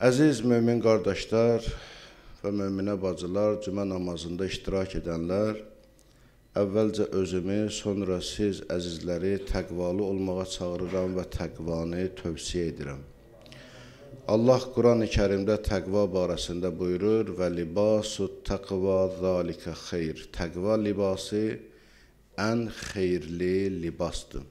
Əziz mömin qardaşlar və möminə bacılar, cümə namazında iştirak edənlər, əvvəlcə özümü, sonra siz əzizləri təqvalı olmağa çağırıram və təqvanı tövsiyə edirəm. Allah Quran-ı Kərimdə təqva barəsində buyurur və libasu təqva zalikə xeyr. Təqva libası ən xeyirli libasdır.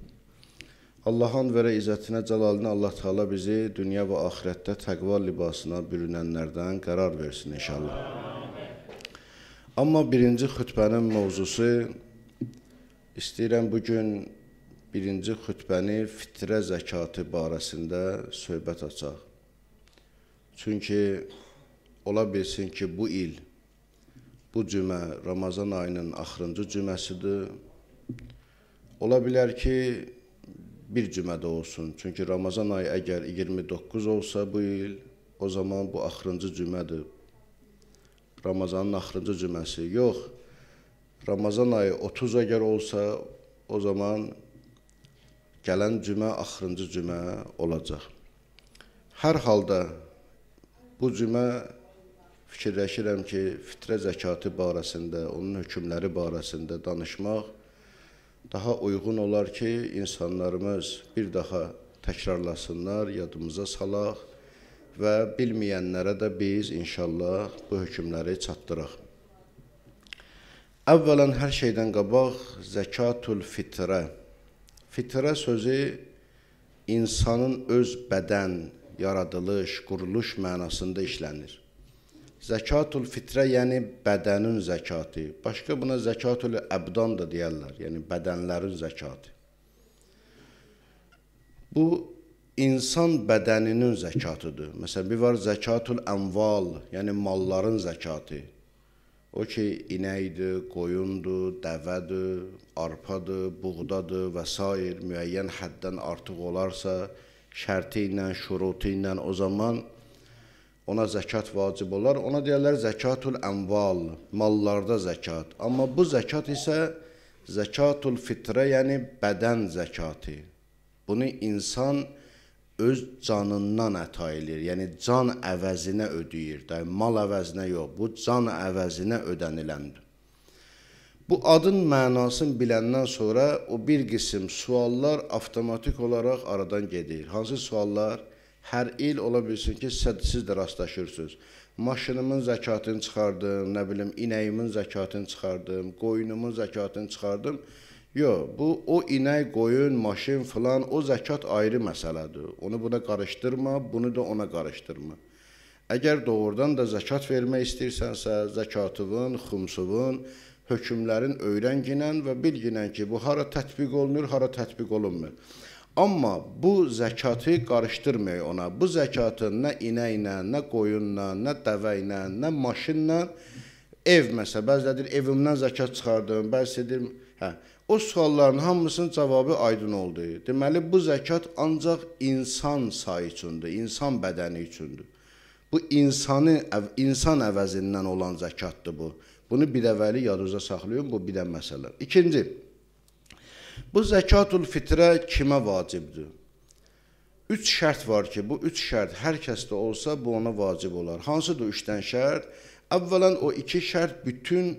Allahın verə izzətinə, cəlalına Allah Teala bizi dünya və axirətdə təqva libasına bürünənlərdən qərar versin inşallah. Amma birinci xütbənin mövzusu istəyirəm bu gün birinci xütbəni fitrə zəkatı barəsində söhbət açaq. Çünki ola bilsin ki, bu il bu cümə Ramazan ayının axırıncı cüməsidir. Ola bilər ki, bir cümədə olsun. Çünki Ramazan ayı əgər 29 olsa bu il, o zaman bu axırıncı cümədir. Ramazanın axırıncı cüməsi. Yox, Ramazan ayı 30 əgər olsa, o zaman gələn cümə axırıncı cümə olacaq. Hər halda bu cümə fikirləşirəm ki, fitrə zəkatı barəsində, onun hökmləri barəsində danışmaq daha uyğun olar ki, insanlarımız bir daha təkrarlasınlar, yadımıza salaq və bilməyənlərə də biz inşallah bu hökmləri çatdıraq. Əvvələn hər şeydən qabaq zəkatul fitrə. Fitrə sözü insanın öz bədən, yaradılış, quruluş mənasında işlənir. Zəkatul fitrə, yəni bədənin zəkatı. Başqa buna zəkatul əbdan da deyərlər, yəni bədənlərin zəkatı. Bu insan bədəninin zəkatıdır. Məsələn, bir var zəkatul ənval, yəni malların zəkatı. O ki, inəkdir, qoyundur, dəvədir, arpadır, buğdadır və s. müəyyən həddən artıq olarsa, şərti ilə, şurutu ilə o zaman ona zəkat vacib olar. Ona deyirlər zəkatul ənval, mallarda zəkat. Amma bu zəkat isə zəkatul fitrə, yəni bədən zəkatı. Bunu insan öz canından əta eləyir. Yəni can əvəzinə ödəyir. Də mal əvəzinə yox, bu can əvəzinə ödəniləndir. Bu adın mənasını biləndən sonra o bir qism suallar avtomatik olaraq aradan gedir. Hansı suallar? hər il ola bilsin ki, siz də rastlaşırsınız. Maşınımın zəkatını çıxardım, nə bilim, inəyimin zəkatını çıxardım, qoyunumun zəkatını çıxardım. Yox, bu o inək, qoyun, maşın filan o zəkat ayrı məsələdir. Onu buna qarışdırma, bunu da ona qarışdırma. Əgər doğrudan da zəkat vermək istəyirsənsə, zəkatının, xumsuvun, hökmlərin öyrənginən və bilginən ki, bu hara tətbiq olunur, hara tətbiq olunmur. Amma bu zəkatı qarışdırmayın ona. Bu zəkatı nə inəklə, nə qoyunla, nə dəvə ilə, nə maşınla, ev məsələ, bəzilədir evimdən zəkat çıxardım, bəzi edir, hə. O sualların hamısının cavabı aydın oldu. Deməli bu zəkat ancaq insan sayı üçündür, insan bədəni üçündür. Bu insanı insan əvəzindən olan zəkatdır bu. Bunu bir əvvəli yadınıza saxlayın, bu bir də məsələ. İkinci Bu zəkatul fitrə kimə vacibdir? Üç şərt var ki, bu üç şərt hər kəsdə olsa, bu ona vacib olar. Hansıdır üçdən şərt? Əvvələn o iki şərt bütün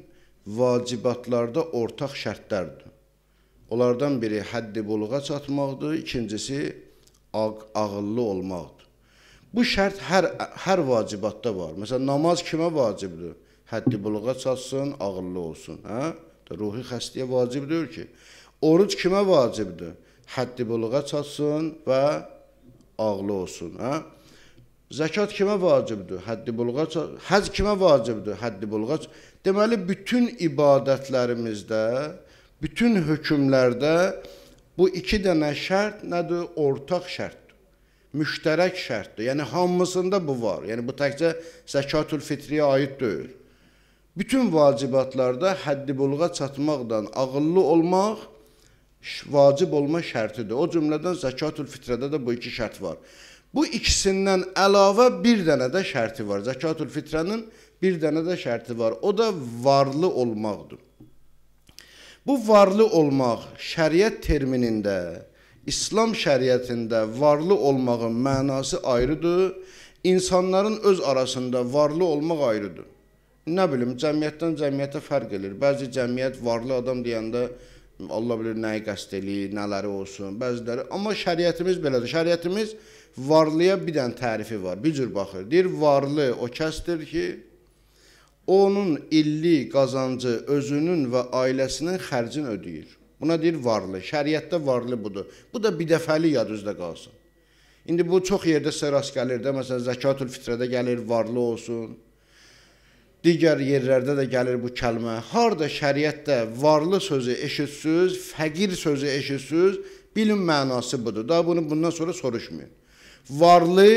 vacibatlarda ortaq şərtlərdir. Onlardan biri həddi buluğa çatmaqdır, ikincisi ağ, ağıllı olmaqdır. Bu şərt hər, hər vacibatda var. Məsələn, namaz kimə vacibdir? Həddi buluğa çatsın, ağıllı olsun. Hə? Ruhi xəstəyə vacibdir ki, Oruc kimə vacibdir? Həddi buluğa çatsın və ağlı olsun, hə? Zəkat kimə vacibdir? Həddi buluğa çatsın. Həc kimə vacibdir? Həddi buluğa çatsın. Deməli, bütün ibadətlərimizdə, bütün hökmlərdə bu iki dənə şərt nədir? Ortaq şərtdir. Müştərək şərtdir. Yəni, hamısında bu var. Yəni, bu təkcə zəkatül fitriyə aid deyil. Bütün vacibatlarda həddi buluğa çatmaqdan ağıllı olmaq, vacib olma şərtidir. O cümlədən zəkatül fitrədə də bu iki şərt var. Bu ikisindən əlavə bir dənə də şərti var. Zəkatül fitrənin bir dənə də şərti var. O da varlı olmaqdır. Bu varlı olmaq şəriət terminində, İslam şəriətində varlı olmağın mənası ayrıdır. İnsanların öz arasında varlı olmaq ayrıdır. Nə bilim, cəmiyyətdən cəmiyyətə fərq edir. Bəzi cəmiyyət varlı adam deyəndə Allah bilir nəyi qəsd eləyir, nələri olsun, bəziləri. Amma şəriətimiz belədir. Şəriətimiz varlıya bir dənə tərifi var. Bir cür baxır. Deyir, varlı o kəsdir ki, onun illi qazancı özünün və ailəsinin xərcini ödəyir. Buna deyir varlı. Şəriətdə varlı budur. Bu da bir dəfəli yad üzdə qalsın. İndi bu çox yerdə sizə rast gəlir də, məsələn, zəkatül fitrədə gəlir, varlı olsun digər yerlərdə də gəlir bu kəlmə. Harda şəriətdə varlı sözü eşitsüz, fəqir sözü eşitsüz, bilin mənası budur. Daha bunu bundan sonra soruşmayın. Varlı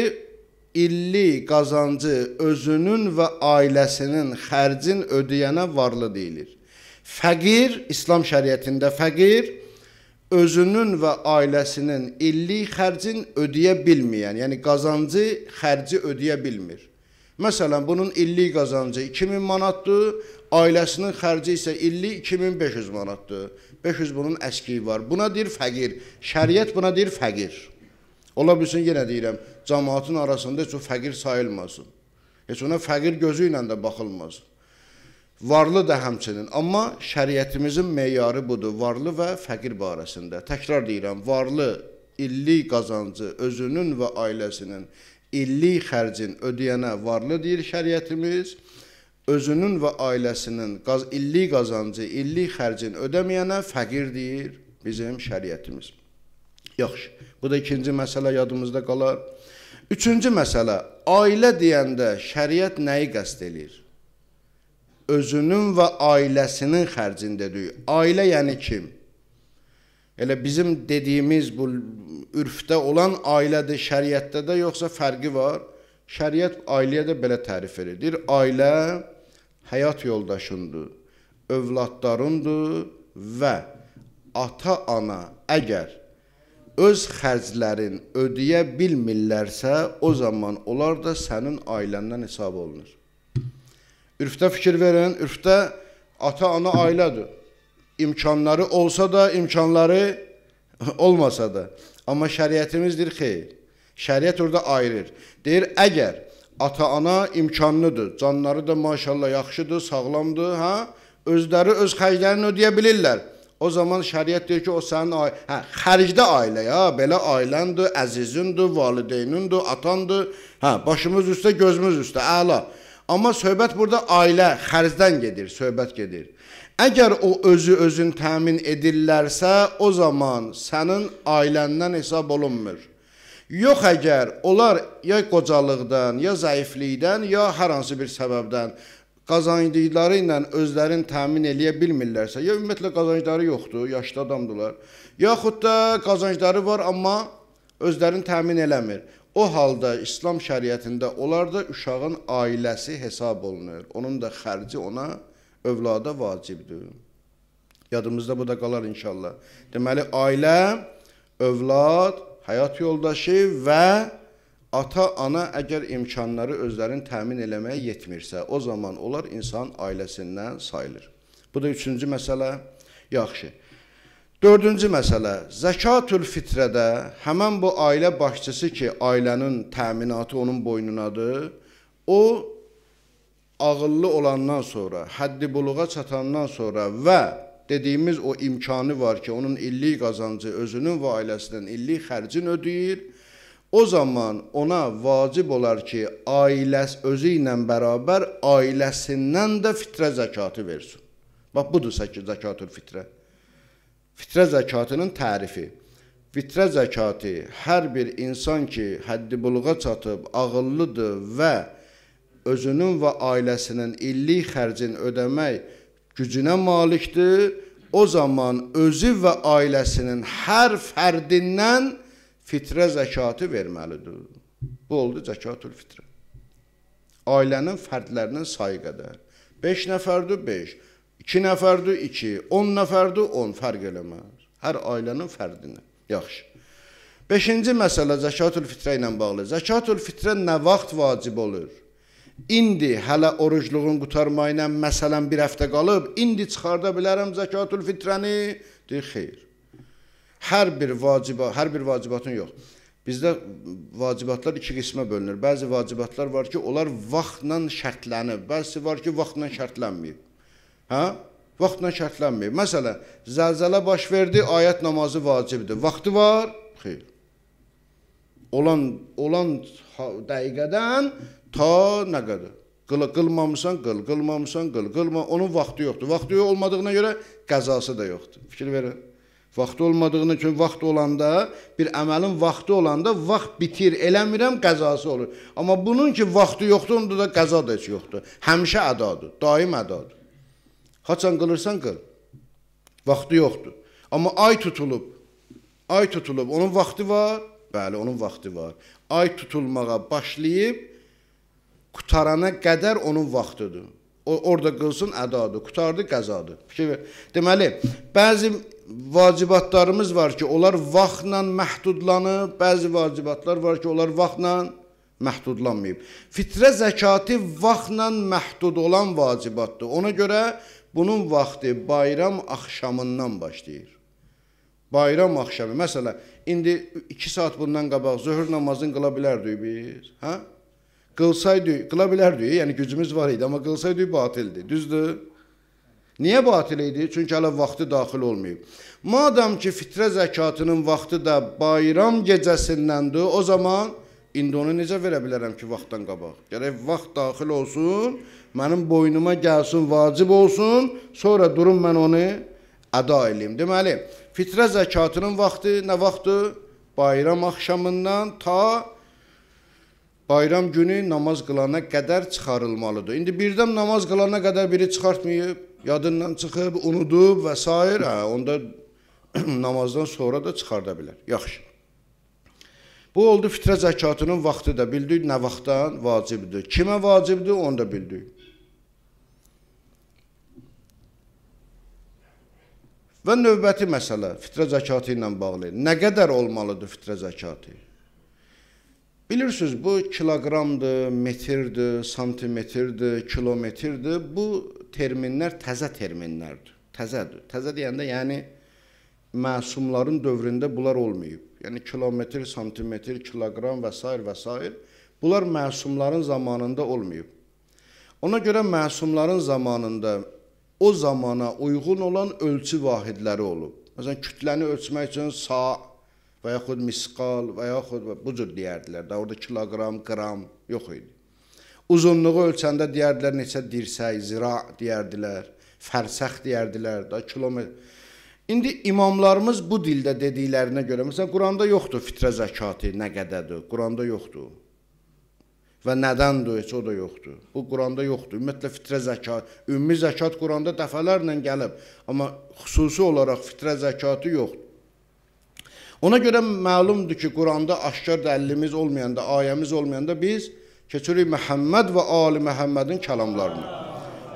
illi qazancı özünün və ailəsinin xərcin ödəyənə varlı deyilir. Fəqir İslam şəriətində fəqir özünün və ailəsinin illi xərcin ödəyə bilməyən, yəni qazancı xərci ödəyə bilmir. Məsələn, bunun illik qazancı 2000 manatdır, ailəsinin xərci isə illik 2500 manatdır. 500 bunun əskiyi var. Buna deyir fəqir. Şəriət buna deyir fəqir. Ola bilsin yenə deyirəm, cəmaatın arasında heç o fəqir sayılmasın. Heç ona fəqir gözü ilə də baxılmasın. Varlı da həmçinin, amma şəriətimizin meyarı budur, varlı və fəqir barəsində. Təkrar deyirəm, varlı illik qazancı özünün və ailəsinin illik xərcin ödəyənə varlı deyir şəriətimiz. Özünün və ailəsinin qaz illik qazancı, illik xərcin ödəməyənə fəqir deyir bizim şəriətimiz. Yaxşı. Bu da ikinci məsələ yadımızda qalar. Üçüncü məsələ, ailə deyəndə şəriət nəyi qəsd eləyir? Özünün və ailəsinin xərcini dedik. Ailə yəni kim? Elə bizim dediyimiz bu ürfdə olan ailədir, şəriətdə də yoxsa fərqi var? Şəriət ailəyə də belə tərif edir. Deyir, ailə həyat yoldaşındır, övladlarındır və ata-ana əgər öz xərclərin ödəyə bilmirlərsə, o zaman onlar da sənin ailəndən hesab olunur. Ürfdə fikir verin, ürfdə ata-ana ailədir imkanları olsa da, imkanları olmasa da. Amma şəriətimiz deyir, xeyr. Şəriət orada ayırır. Deyir, əgər ata-ana imkanlıdır, canları da maşallah yaxşıdır, sağlamdır, hə? Özləri öz xərclərini ödəyə bilirlər. O zaman şəriət deyir ki, o sənin hə, xərcdə ailə ya, belə ailəndir, əzizindir, valideynindir, atandır. Hə, başımız üstə, gözümüz üstə, əla. Amma söhbət burada ailə, xərcdən gedir, söhbət gedir. Əgər o özü özün təmin edirlərsə, o zaman sənin ailəndən hesab olunmur. Yox əgər onlar ya qocalıqdan, ya zəiflikdən, ya hər hansı bir səbəbdən qazandıqları ilə özlərini təmin eləyə bilmirlərsə, ya ümumiyyətlə qazancları yoxdur, yaşlı adamdılar, yaxud da qazancları var, amma özlərini təmin eləmir. O halda İslam şəriətində onlar da uşağın ailəsi hesab olunur. Onun da xərci ona verir övlada vacibdir. Yadımızda bu da qalar inşallah. Deməli, ailə, övlad, həyat yoldaşı və ata-ana əgər imkanları özlərin təmin eləməyə yetmirsə, o zaman onlar insan ailəsindən sayılır. Bu da üçüncü məsələ. Yaxşı. Dördüncü məsələ, zəkatül fitrədə həmən bu ailə başçısı ki, ailənin təminatı onun boynunadır, o ağıllı olandan sonra, həddi buluğa çatandan sonra və dediyimiz o imkanı var ki, onun illik qazancı özünün və ailəsinin illik xərcini ödəyir. O zaman ona vacib olar ki, ailəsi özü ilə bərabər ailəsindən də fitrə zəkatı versin. Bax budur zəkatül fitrə. Fitrə zəkatının tərifi. Fitrə zəkatı hər bir insan ki, həddi buluğa çatıb, ağıllıdır və özünün və ailəsinin illik xərcini ödəmək gücünə malikdir. O zaman özü və ailəsinin hər fərdindən fitrə zəkatı verməlidir. Bu oldu zəkatül fitrə. Ailənin fərdlərinin sayı qədər. 5 nəfərdir 5, 2 nəfərdir 2, 10 nəfərdir 10 fərq eləməz. Hər ailənin fərdinə. Yaxşı. Beşinci məsələ zəkatül fitrə ilə bağlı. Zəkatül fitrə nə vaxt vacib olur? İndi hələ orucluğun qutarmayla məsələn bir həftə qalıb, indi çıxarda bilərəm zəkatul fitrəni? Deyir, xeyr. Hər bir vaciba, hər bir vacibatın yox. Bizdə vacibatlar iki qismə bölünür. Bəzi vacibatlar var ki, onlar vaxtla şərtlənib, bəzisi var ki, vaxtla şərtlənməyib. Hə? Vaxtla şərtlənməyib. Məsələn, zəlzələ baş verdi, ayət namazı vacibdir. Vaxtı var? Xeyr. Olan olan dəqiqədən ta nə qədər? Qıl, qılmamısan, qıl, qılmamısan, qıl, qılma. Onun vaxtı yoxdur. Vaxtı yox olmadığına görə qəzası da yoxdur. Fikir verin. Vaxtı olmadığına üçün vaxt olanda, bir əməlin vaxtı olanda vaxt bitir, eləmirəm qəzası olur. Amma bunun ki vaxtı yoxdur, onda da qəza da heç yoxdur. Həmişə ədadır, daim ədadır. Haçan qılırsan qıl. Vaxtı yoxdur. Amma ay tutulub. Ay tutulub. Onun vaxtı var. Bəli, onun vaxtı var. Ay tutulmağa başlayıb qutarana qədər onun vaxtıdır. O orada qılsın ədadır, qutardı qəzadır. Fikir Deməli, bəzi vacibatlarımız var ki, onlar vaxtla məhdudlanıb, bəzi vacibatlar var ki, onlar vaxtla məhdudlanmayıb. Fitrə zəkatı vaxtla məhdud olan vacibatdır. Ona görə bunun vaxtı bayram axşamından başlayır. Bayram axşamı, məsələn, indi 2 saat bundan qabaq zöhr namazını qıla bilərdik biz, hə? Qılsaydı, qıla bilərdi, yəni gücümüz var idi, amma qılsaydı batildir, düzdür? Niyə batil idi? Çünki hələ vaxtı daxil olmayıb. Madam ki, fitrə zəkatının vaxtı da bayram gecəsindəndir, o zaman indi onu necə verə bilərəm ki, vaxtdan qabaq? Gərək vaxt daxil olsun, mənim boynuma gəlsin, vacib olsun, sonra durum mən onu əda eləyim. Deməli, fitrə zəkatının vaxtı nə vaxtdır? Bayram axşamından ta bayram günü namaz qılana qədər çıxarılmalıdır. İndi birdən namaz qılana qədər biri çıxartmayıb, yadından çıxıb, unudub və s. Hə, onda namazdan sonra da çıxarda bilər. Yaxşı. Bu oldu fitrə zəkatının vaxtı da bildik, nə vaxtdan vacibdir. Kimə vacibdir, onu da bildik. Və növbəti məsələ fitrə zəkatı ilə bağlı. Nə qədər olmalıdır fitrə zəkatı? Bilirsiniz, bu kiloqramdır, metrdir, santimetrdir, kilometrdir. Bu terminlər təzə terminlərdir. Təzədir. Təzə deyəndə yəni məsumların dövründə bunlar olmayıb. Yəni kilometr, santimetr, kiloqram və s. və s. bunlar məsumların zamanında olmayıb. Ona görə məsumların zamanında o zamana uyğun olan ölçü vahidləri olub. Məsələn, kütləni ölçmək üçün sa və yaxud misqal və yaxud bu cür deyərdilər. Da orada kiloqram, qram yox idi. Uzunluğu ölçəndə deyərdilər neçə dirsək, zira deyərdilər, fərsəx deyərdilər, da kilometr. İndi imamlarımız bu dildə dediklərinə görə, məsələn, Quranda yoxdur fitrə zəkatı nə qədədir? Quranda yoxdur. Və nədəndir? Heç o da yoxdur. Bu Quranda yoxdur. Ümumiyyətlə fitrə zəkat, ümumi zəkat Quranda dəfələrlə gəlib, amma xüsusi olaraq fitrə zəkatı yoxdur. Ona görə məlumdur ki, Quranda aşkar dəlilimiz olmayanda, ayəmiz olmayanda biz keçirik Məhəmməd və Ali Məhəmmədin kəlamlarına.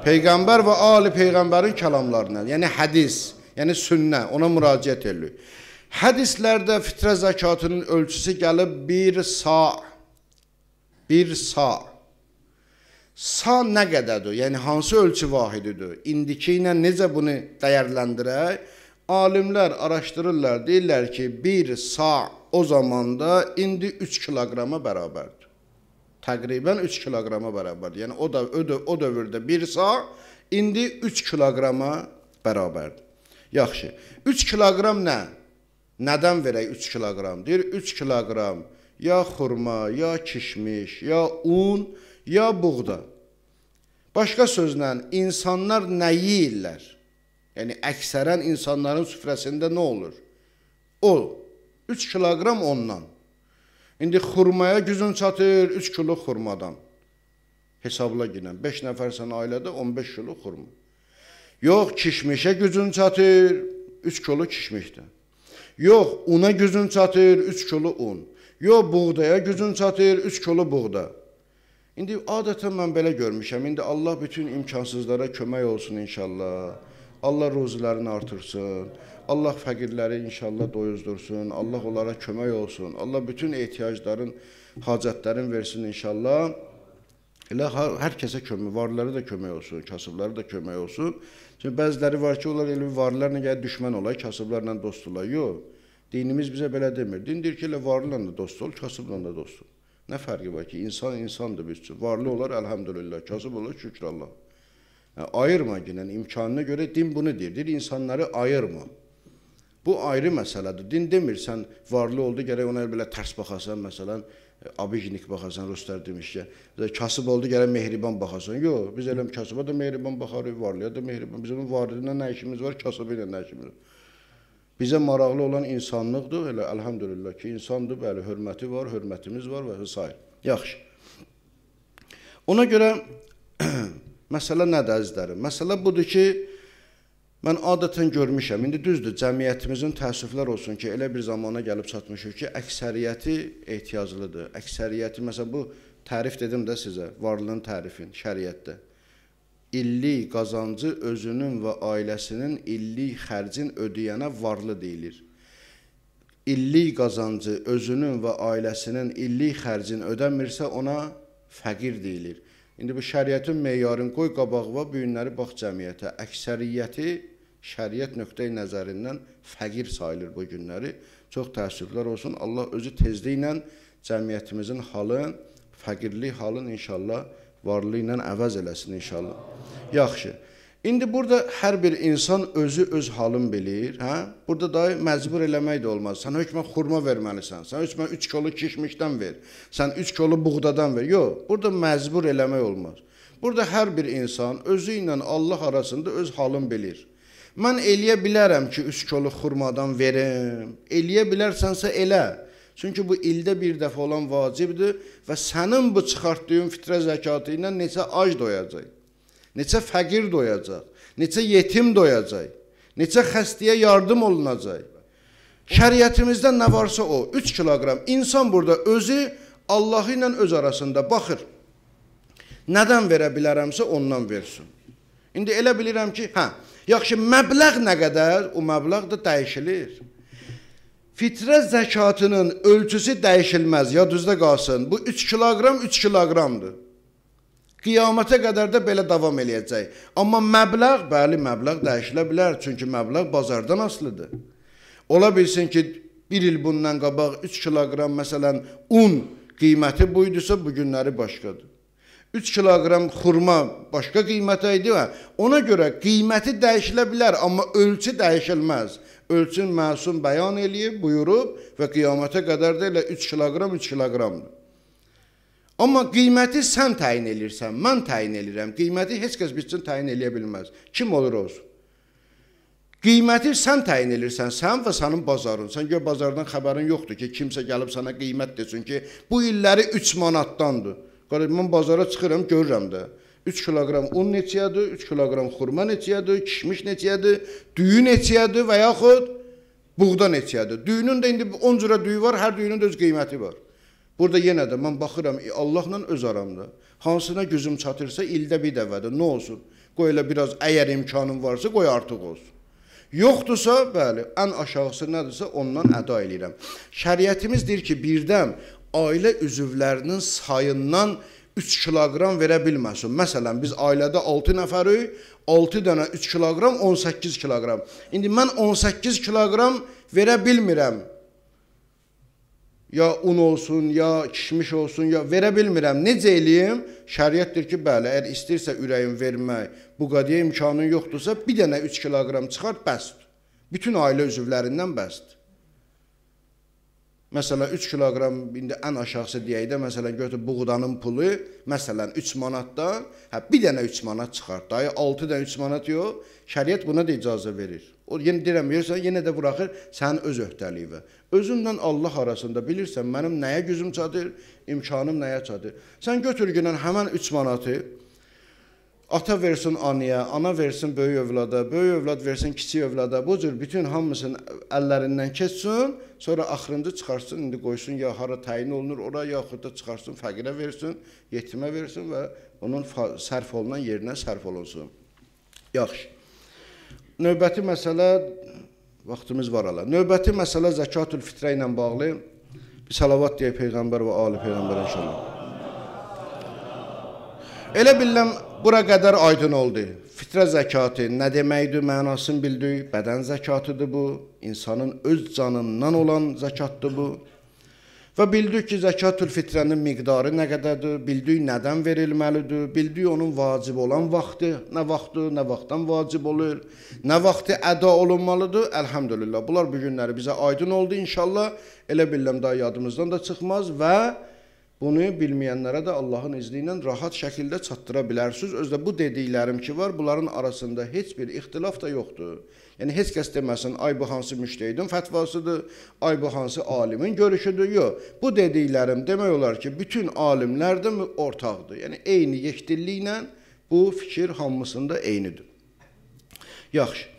Peyğəmbər və Ali Peyğəmbərin kəlamlarına, yəni hədis, yəni sünnə, ona müraciət edirik. Hədislərdə fitrə zəkatının ölçüsü gəlib bir sa. Bir sa. Sa nə qədərdir? Yəni hansı ölçü vahididir? İndiki ilə necə bunu dəyərləndirək? Alimlər araşdırırlar, deyirlər ki, bir sa o zamanda indi 3 kiloqrama bərabərdir. Təqribən 3 kiloqrama bərabərdir. Yəni o da o, döv o dövrdə bir sa indi 3 kiloqrama bərabərdir. Yaxşı. 3 kiloqram nə? Nədən verək 3 kiloqram? Deyir 3 kiloqram ya xurma, ya kişmiş, ya un, ya buğda. Başqa sözlə insanlar nə yeyirlər? Yəni əksərən insanların süfrəsində nə olur? O 3 kiloqram ondan. İndi xurmaya gücün çatır 3 kilo xurmadan. Hesabla gələn 5 nəfərsən ailədə 15 kilo xurma. Yox, kişmişə gücün çatır 3 kilo kişmişdən. Yox, una gücün çatır 3 kilo un. Yox, buğdaya gücün çatır 3 kilo buğda. İndi adətən mən belə görmüşəm. İndi Allah bütün imkansızlara kömək olsun inşallah. Allah ruzilərini artırsın. Allah fəqirləri inşallah doyuzdursun. Allah onlara kömək olsun. Allah bütün ehtiyacların, hacətlərin versin inşallah. Elə hər, hər kəsə kömək, varlara da kömək olsun, kasıblara da kömək olsun. Çünki bəziləri var ki, onlar elə varlarla gəlir düşmən olay, kasıblarla dost olay. Yox. Dinimiz bizə belə demir. Din deyir ki, elə varlıla da dost ol, kasıbla da dost ol. Nə fərqi var ki, insan insandır bir üçün. Varlı olar, əlhamdülillah. Kasıb olar, şükür Allah ayırma gələn imkanına görə din bunu deyir. Deyir insanları ayırma. Bu ayrı məsələdir. Din demir sən varlı oldu gərək ona belə tərs baxasan məsələn e, abijnik baxasan ruslar demiş ki, kasıb oldu gərək mehriban baxasan. Yox, biz eləm kasıba da mehriban baxarıq, varlıya da mehriban. Bizim varlığına nə işimiz var, kasıbı ilə nə işimiz var. Bizə maraqlı olan insanlıqdır, elə əlhamdülillah ki, insandır, bəli, hörməti var, hörmətimiz var və s. Yaxşı. Ona görə Məsələ nədir əzizlərim? Məsələ budur ki, mən adətən görmüşəm. İndi düzdür, cəmiyyətimizin təəssüflər olsun ki, elə bir zamana gəlib çatmışıq ki, əksəriyyəti ehtiyaclıdır. Əksəriyyəti məsələn bu tərif dedim də sizə, varlığın tərifin şəriətdə. İllik qazancı özünün və ailəsinin illik xərcin ödəyənə varlı deyilir illik qazancı özünün və ailəsinin illik xərcini ödəmirsə ona fəqir deyilir. İndi bu şəriətin meyarını qoy qabağıva, bu günləri bax cəmiyyətə. Əksəriyyəti şəriət nöqteyi nəzərindən fəqir sayılır bu günləri. Çox təəssüflər olsun. Allah özü tezliklə cəmiyyətimizin halını, fəqirlik halını inşallah varlığı ilə əvəz eləsin inşallah. Yaxşı. İndi burada hər bir insan özü öz halını bilir, hə? Burada da məcbur eləmək də olmaz. Sən hökmə xurma verməlisən. Sən hökmə 3 kilo kişmişdən ver. Sən 3 kilo buğdadan ver. Yox, burada məcbur eləmək olmaz. Burada hər bir insan özü ilə Allah arasında öz halını bilir. Mən eləyə bilərəm ki, 3 kilo xurmadan verim. Eləyə bilərsənsə elə. Çünki bu ildə bir dəfə olan vacibdir və sənin bu çıxartdığın fitrə zəkatı ilə neçə ac doyacaq. Neçə fəqir doyacaq, neçə yetim doyacaq, neçə xəstəyə yardım olunacaq. Şəriətimizdə nə varsa o, 3 kiloqram. İnsan burada özü Allahı ilə öz arasında baxır. Nədən verə bilərəmsə ondan versin. İndi elə bilirəm ki, hə, yaxşı məbləğ nə qədər, o məbləğ də dəyişilir. Fitrə zəkatının ölçüsü dəyişilməz, yadınızda qalsın. Bu 3 kiloqram 3 kiloqramdır. Qiyamətə qədər də belə davam eləyəcək. Amma məbləğ, bəli, məbləğ dəyişilə bilər, çünki məbləğ bazardan asılıdır. Ola bilsin ki, bir il bundan qabaq 3 kiloqram məsələn un qiyməti buydusa, bu günləri başqadır. 3 kiloqram xurma başqa qiymətə idi və ona görə qiyməti dəyişilə bilər, amma ölçü dəyişilməz. Ölçün məsum bəyan eləyib, buyurub və qiyamətə qədər də elə 3 kiloqram 3 kiloqramdır. Amma qiyməti sən təyin elirsən, mən təyin elirəm. Qiyməti heç kəs bitsin təyin eləyə bilməz. Kim olur olsun. Qiyməti sən təyin elirsən, sən və sənin bazarın. Sən gör bazardan xəbərin yoxdur ki, kimsə gəlib sənə qiymət desin ki, bu illəri 3 manatdandır. Qardaş, mən bazara çıxıram, görürəm də. 3 kiloqram un neçəyədir, 3 kiloqram xurma neçəyədir, kişmiş neçəyədir, düyü neçəyədir və yaxud buğda neçəyədir. Düyünün də indi 10 cürə düyü var, hər düyünün də öz qiyməti var. Burada yenə də mən baxıram, e, Allahla öz aramda. Hansına gücüm çatırsa ildə bir dəfədir, nə olsun? Qoy elə biraz əgər imkanım varsa, qoy artıq olsun. Yoxdursa, bəli, ən aşağısı nədirsə ondan əda eləyirəm. Şəriətimiz deyir ki, birdəm ailə üzvlərinin sayından 3 kiloqram verə bilməsin. Məsələn, biz ailədə 6 nəfərik, 6 dənə 3 kiloqram 18 kiloqram. İndi mən 18 kiloqram verə bilmirəm ya un olsun, ya kişmiş olsun, ya verə bilmirəm. Necə eləyim? Şəriətdir ki, bəli, əgər istəyirsə ürəyim vermək, bu qadiyə imkanın yoxdursa, bir dənə 3 kiloqram çıxart, bəsdir. Bütün ailə üzvlərindən bəsdir. Məsələn 3 kiloqram indi ən aşağısı deyək də, məsələn götür buğdanın pulu, məsələn 3 manatdan, hə bir dənə 3 manat çıxart. Dayı 6 dənə 3 manat yox, şəriət buna da icazə verir. O yenə deyirəm, yersən yenə də buraxır sənin öz öhdəliyinə. Özünlə Allah arasında bilirsən mənim nəyə gücüm çadır, imkanım nəyə çadır. Sən götür günən həmin 3 manatı ata versin anaya, ana versin böyük övlada, böyük övlad versin kiçik övlada. Bu cür bütün hamısının əllərindən keçsin, sonra axırıncı çıxarsın, indi qoysun ya hara təyin olunur ora, yaxud da çıxarsın fəqirə versin, yetimə versin və onun sərf olunan yerinə sərf olunsun. Yaxşı. Növbəti məsələ vaxtımız var ala. Növbəti məsələ zəkatül fitrə ilə bağlı bir salavat deyə peyğəmbər və ali peyğəmbərə inşallah. Elə bilirəm bura qədər aydın oldu. Fitrə zəkatı nə deməkdir, mənasını bildik. Bədən zəkatıdır bu, insanın öz canından olan zəkatdır bu. Və bildik ki, zəkatül fitrənin miqdarı nə qədərdir, bildik nədən verilməlidir, bildik onun vacib olan vaxtı, nə vaxtdır, nə vaxtdan vacib olur, nə vaxtı əda olunmalıdır. Əlhamdülillah, bunlar bu günləri bizə aydın oldu inşallah. Elə bilirəm daha yadımızdan da çıxmaz və Bunu bilməyənlərə də Allahın izni ilə rahat şəkildə çatdıra bilərsiniz. Özdə bu dediklərim ki var, bunların arasında heç bir ixtilaf da yoxdur. Yəni heç kəs deməsin, ay bu hansı müştəhidin fətvasıdır, ay bu hansı alimin görüşüdür. Yox, bu dediklərim demək olar ki, bütün alimlər də ortaqdır. Yəni eyni yekdilliklə bu fikir hamısında eynidir. Yaxşı.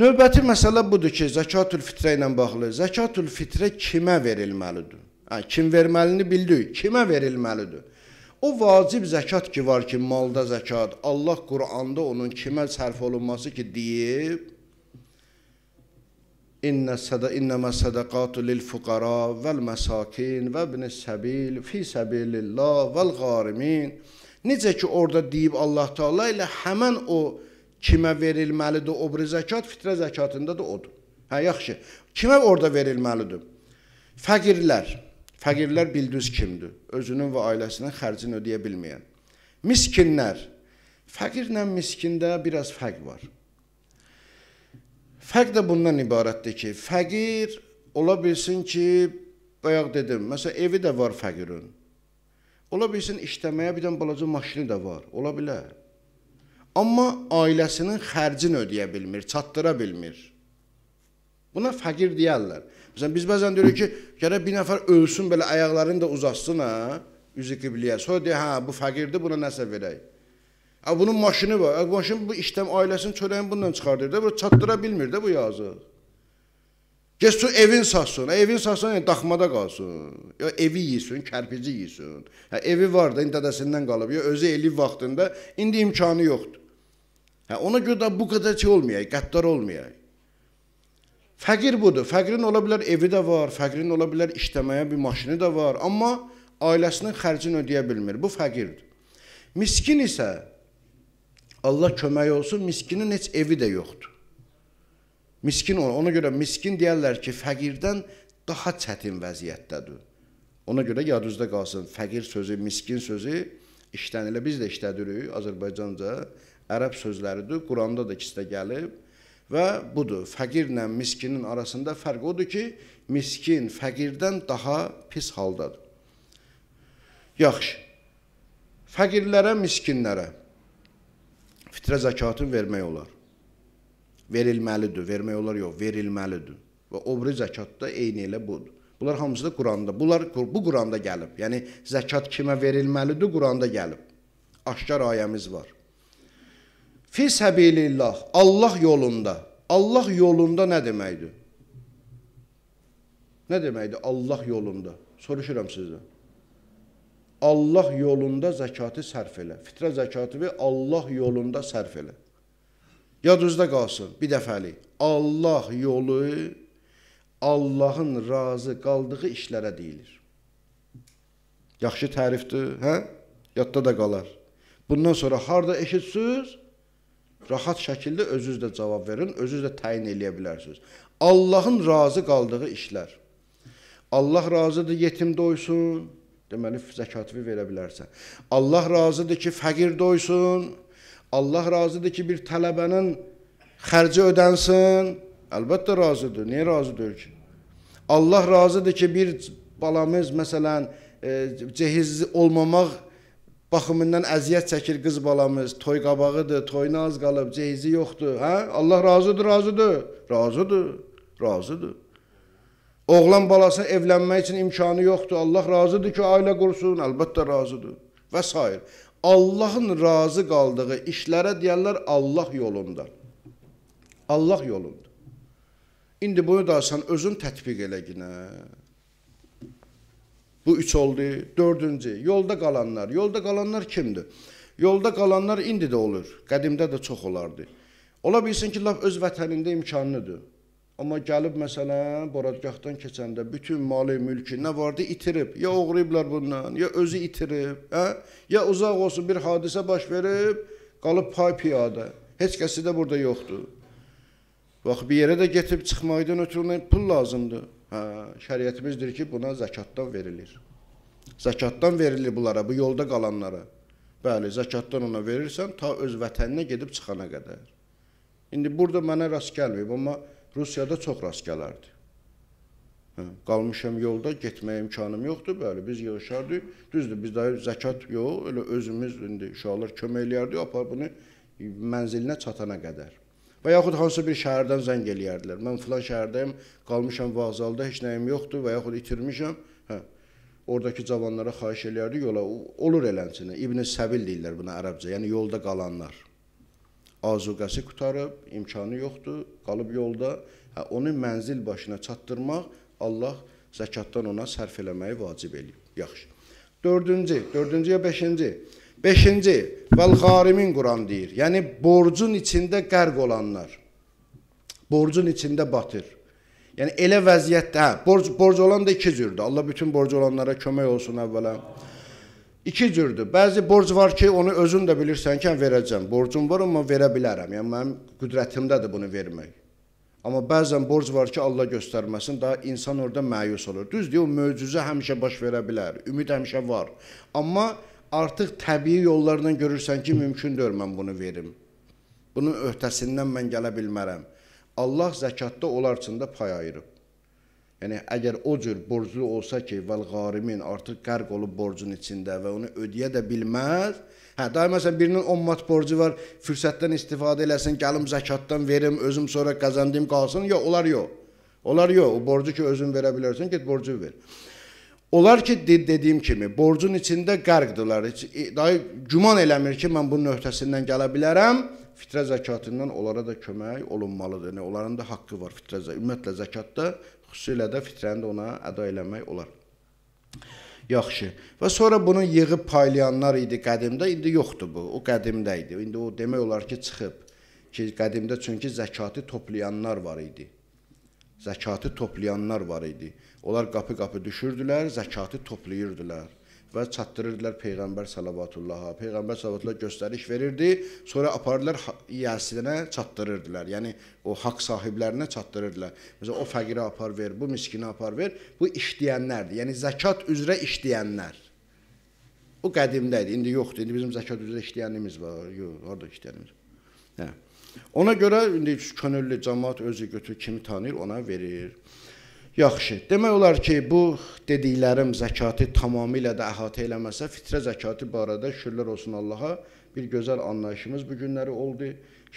Növbəti məsələ budur ki, zəkatül fitrə ilə bağlı. Zəkatül fitrə kimə verilməlidir? Hə, kim verməlini bildik, kimə verilməlidir? O vacib zəkat ki var ki, malda zəkat, Allah Quranda onun kimə sərf olunması ki, deyib, İnna sada innama sadaqatu lil fuqara vel masakin ve ibn sabil fi sabilillah vel garimin. Necə ki orada deyib Allah Taala ilə həmin o kimə verilməlidir o bir zəkat, fitrə zəkatında da odur. Hə yaxşı. Kimə orada verilməlidir? Fəqirlər, Fəqirlər bildiz kimdir? Özünün və ailəsinin xərcini ödəyə bilməyən. Miskinlər. Fəqirlə miskində biraz fərq var. Fərq də bundan ibarətdir ki, fəqir ola bilsin ki, bayaq dedim, məsələn evi də var fəqirin. Ola bilsin işləməyə bir dənə balaca maşını da var, ola bilər. Amma ailəsinin xərcini ödəyə bilmir, çatdıra bilmir. Buna fəqir deyərlər. Məsələn, biz bəzən deyirik ki, gərək bir nəfər ölsün, belə ayaqlarını da uzatsın, hə, üzü qibliyə. Sonra deyir, hə, bu fəqirdir, buna nəsə verək. Ə, bunun maşını var. Ə, maşın bu işləm ailəsinin çörəyini bununla çıxardır da, bu çatdıra bilmir də bu yazıq. Getsin evin satsın. Ə, evin satsın, yəni daxmada qalsın. Ya evi yesin, kərpici yesin. Hə, evi var da, indi dədəsindən qalıb. Ya özü elib vaxtında, indi imkanı yoxdur. Hə, ona görə də bu qədər şey olmayaq, qəddar olmayaq. Fəqir budur. Fəqrin ola bilər evi də var, fəqrin ola bilər işləməyə bir maşını da var, amma ailəsinin xərcini ödəyə bilmir. Bu fəqirdir. Miskin isə Allah kömək olsun, miskinin heç evi də yoxdur. Miskin ona, ona görə miskin deyirlər ki, fəqirdən daha çətin vəziyyətdədir. Ona görə yadınızda qalsın, fəqir sözü, miskin sözü işlənilə biz də işlədirik Azərbaycanca, ərəb sözləridir. Quranda da ikisi də gəlib. Və budur, fəqirlə miskinin arasında fərq odur ki, miskin fəqirdən daha pis haldadır. Yaxşı. Fəqirlərə, miskinlərə fitrə zəkatı vermək olar. Verilməlidir, vermək olar yox, verilməlidir. Və obri zəkat da eyni elə budur. Bunlar hamısı da Quranda. Bunlar bu Quranda gəlib. Yəni zəkat kimə verilməlidir? Quranda gəlib. Aşkar ayəmiz var. Fi səbilillah, Allah yolunda. Allah yolunda nə deməkdir? Nə deməkdir Allah yolunda? Soruşuram sizdən. Allah yolunda zəkatı sərf elə. Fitrə zəkatı və Allah yolunda sərf elə. Yadınızda qalsın bir dəfəlik. Allah yolu Allahın razı qaldığı işlərə deyilir. Yaxşı tərifdir, hə? Yadda da qalar. Bundan sonra harda eşitsiniz, rahat şəkildə özünüz də cavab verin, özünüz də təyin eləyə bilərsiniz. Allahın razı qaldığı işlər. Allah razıdır yetim doysun, deməli zəkatını verə bilərsən. Allah razıdır ki, fəqir doysun. Allah razıdır ki, bir tələbənin xərci ödənsin. Əlbəttə razıdır. Niyə razıdır ki? Allah razıdır ki, bir balamız məsələn e, cehiz olmamaq baxımından əziyyət çəkir qız balamız. Toy qabağıdır, toyuna az qalıb, cehizi yoxdur. Hə? Allah razıdır, razıdır. Razıdır, razıdır. Oğlan balasının evlənmək üçün imkanı yoxdur. Allah razıdır ki, ailə qursun. Əlbəttə razıdır. Və s. Allahın razı qaldığı işlərə deyərlər Allah yolunda. Allah yolunda. İndi bunu da sən özün tətbiq elə ginə. Bu üç oldu. Dördüncü, yolda qalanlar. Yolda qalanlar kimdir? Yolda qalanlar indi də olur. Qədimdə də çox olardı. Ola bilsin ki, laf öz vətənində imkanlıdır. Amma gəlib məsələn boradgahdan keçəndə bütün mali mülkü nə vardı itirib. Ya oğrayıblar bundan, ya özü itirib, hə? Ya uzaq olsun bir hadisə baş verib, qalıb pay piyada. Heç kəsi də burada yoxdur. Bax bir yerə də getib çıxmaqdan ötürü pul lazımdır. Hə, şəriətimizdir ki, buna zəkatdan verilir. Zəkatdan verilir bunlara, bu yolda qalanlara. Bəli, zəkatdan ona verirsən ta öz vətəninə gedib çıxana qədər. İndi burada mənə rast gəlməyib, amma Rusiyada çox rast gələrdi. Hə, qalmışam yolda, getməyə imkanım yoxdur, bəli, biz yığışardık. Düzdür, biz daha zəkat yox, elə özümüz indi uşaqlar kömək eləyərdik, apar bunu mənzilinə çatana qədər. Və yaxud hansısa bir şəhərdən zəng eləyərdilər. Mən filan şəhərdəyim, qalmışam vağzalda, heç nəyim yoxdur və yaxud itirmişəm. Hə. Oradakı cavanlara xahiş eləyərdi yola. Olur elənsinə. İbn Səbil deyirlər buna ərəbcə. Yəni yolda qalanlar. Azuqəsi qutarıb, imkanı yoxdur, qalıb yolda. Hə, onu mənzil başına çatdırmaq Allah zəkatdan ona sərf eləməyi vacib eləyib. Yaxşı. 4-cü, 4-cü ya 5-ci. Beşinci, Vəlxarimin Quran deyir. Yəni, borcun içində qərq olanlar. Borcun içində batır. Yəni, elə vəziyyətdə, hə, borc, borc olan da iki cürdür. Allah bütün borc olanlara kömək olsun əvvələ. İki cürdür. Bəzi borc var ki, onu özün də bilirsən ki, verəcəm. Borcum var, amma verə bilərəm. Yəni, mənim qüdrətimdədir bunu vermək. Amma bəzən borc var ki, Allah göstərməsin, daha insan orada məyus olur. Düzdür, o möcüzə həmişə baş verə bilər, ümid həmişə var. Amma artıq təbii yollarla görürsən ki, mümkündür mən bunu verim. Bunun öhdəsindən mən gələ bilmərəm. Allah zəkatda onlar üçün də pay ayırıb. Yəni əgər o cür borclu olsa ki, vəl qarimin artıq qərq olub borcun içində və onu ödəyə də bilməz. Hə, daima məsələn birinin 10 manat borcu var, fürsətdən istifadə eləsin, gəlim zəkatdan verim, özüm sonra qazandığım qalsın. Yox, onlar yox. Onlar yox, o borcu ki özün verə bilərsən, get borcu ver. Onlar ki, dediyim kimi, borcun içində qərqdırlar. E, Dayı güman eləmir ki, mən bunun öhdəsindən gələ bilərəm. Fitrə zəkatından onlara da kömək olunmalıdır. Yəni, onların da haqqı var fitrə zəkatı. Ümumiyyətlə, zəkatda xüsusilə də fitrəni də ona əda eləmək olar. Yaxşı. Və sonra bunu yığıb paylayanlar idi qədimdə, indi yoxdur bu. O qədimdə idi. İndi o demək olar ki, çıxıb. Ki, qədimdə çünki zəkatı toplayanlar var idi zəkatı toplayanlar var idi. Onlar qapı-qapı düşürdülər, zəkatı toplayırdılar və çatdırırdılar Peyğəmbər sallallahu Peyğəmbər sallallahu göstəriş verirdi, sonra aparırdılar yəsinə çatdırırdılar. Yəni o haqq sahiblərinə çatdırırdılar. Məsələn, o fəqirə apar ver, bu miskinə apar ver. Bu işləyənlərdir. Yəni zəkat üzrə işləyənlər. O qədimdə idi, indi yoxdur. İndi bizim zəkat üzrə işləyənimiz var. Yox, orada işləyənimiz. Hə. Ona görə indi könüllü cəmaət özü götür kimi tanıyır, ona verir. Yaxşı. Demək olar ki, bu dediklərim zəkatı tamamilə də əhatə eləməsə, fitrə zəkatı barədə şükürlər olsun Allah'a bir gözəl anlayışımız bu günləri oldu.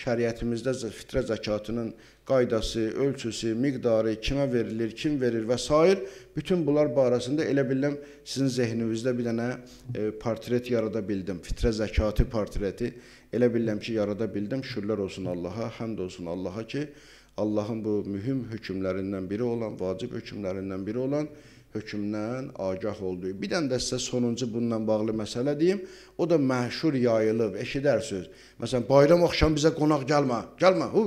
Şəriətimizdə fitrə zəkatının qaydası, ölçüsü, miqdarı, kimə verilir, kim verir və s. Bütün bunlar barəsində elə biləm sizin zehninizdə bir dənə e, portret yarada bildim. Fitrə zəkatı portreti elə biləm ki, yarada bildim. Şükürlər olsun Allaha, həmd olsun Allaha ki, Allahın bu mühüm hökmlərindən biri olan, vacib hökmlərindən biri olan hökmdən agah oldu. Bir dənə də sizə sonuncu bununla bağlı məsələ deyim. O da məşhur yayılıb, eşidərsiniz. Məsələn, bayram axşam bizə qonaq gəlmə, gəlmə, hu,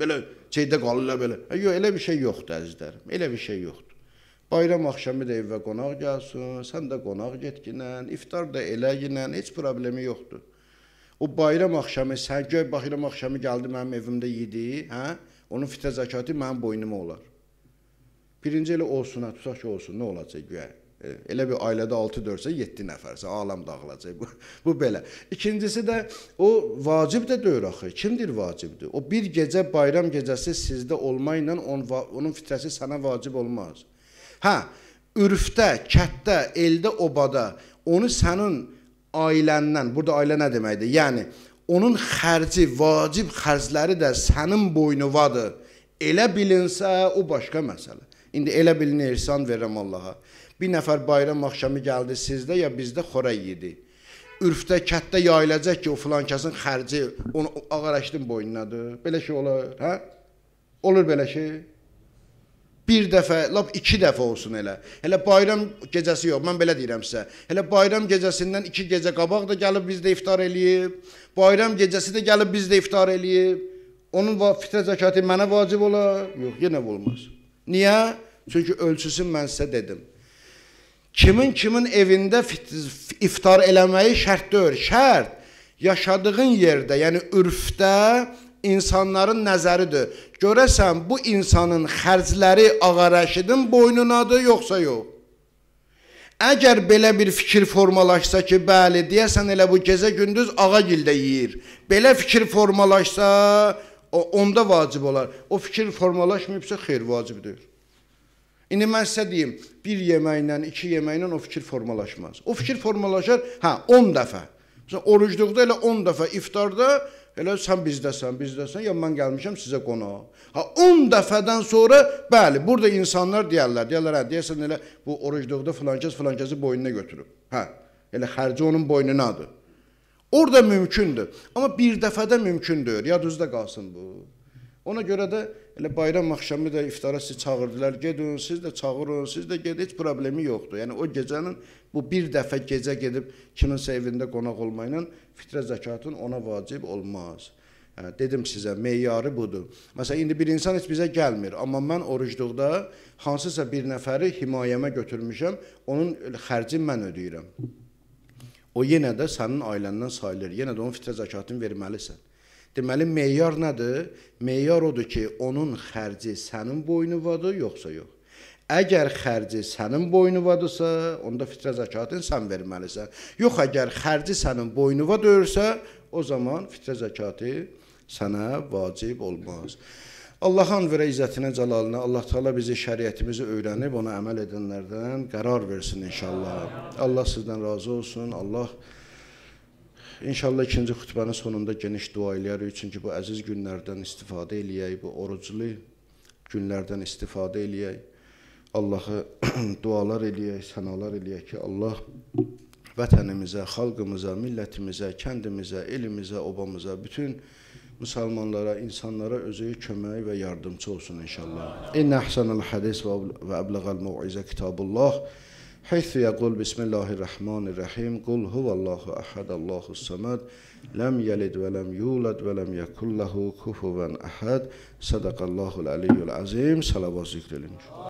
belə şeydə qalırlar belə. E, yox, elə bir şey yoxdur əzizlərim. Elə bir şey yoxdur. Bayram axşamı da evə qonaq gəlsin, sən də qonaq getginən, iftar da elə ginən, heç problemi yoxdur. O bayram axşamı, sən göy bayram axşamı gəldi mənim evimdə yedi, hə? Onun fitə zəkatı mənim boynuma olar. Birinci elə olsun, tutaq ki, olsun, nə olacaq güya? E, elə bir ailədə 6-4-sə 7 nəfərsə alam dağılacaq. Bu, bu belə. İkincisi də o vacib də deyil axı. Kimdir vacibdir? O bir gecə bayram gecəsi sizdə olmayla on, onun fitrəsi sənə vacib olmaz. Hə, ürfdə, kətdə, eldə, obada onu sənin ailəndən, burada ailə nə deməkdir? Yəni onun xərci, vacib xərcləri də sənin boynuvadır Elə bilinsə, o başqa məsələ. İndi elə bilinir, san verirəm Allaha. Bir nəfər bayram axşamı gəldi sizdə ya bizdə xora yedi. Ürfdə, kətdə yayılacaq ki, o filan kəsin xərci onu ağaraşdın boynunadır. Belə şey olar, hə? Olur belə şey. Bir dəfə, lap iki dəfə olsun elə. Elə bayram gecəsi yox, mən belə deyirəm sizə. Elə bayram gecəsindən iki gecə qabaq da gəlib bizdə iftar eləyib. Bayram gecəsi də gəlib bizdə iftar eləyib onun fitrə zəkatı mənə vacib olar? Yox, yenə olmaz. Niyə? Çünki ölçüsün mən sizə dedim. Kimin kimin evində iftar eləməyi şərt deyil. Şərt yaşadığın yerdə, yəni ürfdə insanların nəzəridir. Görəsən bu insanın xərcləri ağarəşidin boynunadır yoxsa yox? Əgər belə bir fikir formalaşsa ki, bəli, deyəsən elə bu gecə gündüz ağa gildə yeyir. Belə fikir formalaşsa, o onda vacib olar. O fikir formalaşmayıbsa xeyr vacibdir. İndi mən sizə deyim, bir yeməklə, iki yeməklə o fikir formalaşmaz. O fikir formalaşar, hə, 10 dəfə. Məsələn, orucluqda elə 10 dəfə, iftarda elə sən bizdəsən, bizdəsən, ya mən gəlmişəm sizə qonaq. Ha 10 dəfədən sonra bəli, burada insanlar deyirlər, deyirlər, hə, deyəsən elə bu orucluqda filankəs filankəsi boynuna götürüb. Hə, elə xərci onun boynunadır. Orda mümkündür. Amma bir dəfədə mümkündür. Yadınızda qalsın bu. Ona görə də elə bayram axşamı da iftara sizi çağırdılar. Gedin, siz də çağırın, siz də gedin, heç problemi yoxdur. Yəni o gecənin bu bir dəfə gecə gedib kiminsə evində qonaq olmayla fitrə zəkatın ona vacib olmaz. Hə, dedim sizə, meyarı budur. Məsələn, indi bir insan heç bizə gəlmir, amma mən orucluqda hansısa bir nəfəri himayəmə götürmüşəm, onun xərcini mən ödəyirəm. O yenə də sənin ailəndən sayılır. Yenə də onun fitrə zəkatını verməlisən. Deməli meyar nədir? Meyar odur ki, onun xərci sənin boynuvadır, yoxsa yox. Əgər xərci sənin boynuvadırsa, onda fitrə zəkatını sən verməlisən. Yox, əgər xərci sənin boynuva döyürsə, o zaman fitrə zəkatı sənə vacib olmaz. Allah an verə izzətinə, cəlalına, Allah Teala bizi şəriətimizi öyrənib ona əməl edənlərdən qərar versin inşallah. Allah sizdən razı olsun. Allah İnşallah ikinci xütbənin sonunda geniş dua eləyərik, çünki bu əziz günlərdən istifadə eləyək, bu oruclu günlərdən istifadə eləyək. Allahı dualar eləyək, sənalar eləyək ki, Allah vətənimizə, xalqımıza, millətimizə, kəndimizə, elimizə, obamıza, bütün müsəlmanlara, insanlara özü kömək və yardımçı olsun inşallah. İnna ahsanul hadis və ablaghal mauizə kitabullah. Haythu yaqul bismillahirrahmanirrahim. Qul huvallahu ahad, Allahus samad, lam yalid və lam yulad və lam yakul lahu kufuwan ahad. Sadaqallahul aliyyul azim. Salavat zikr olunur.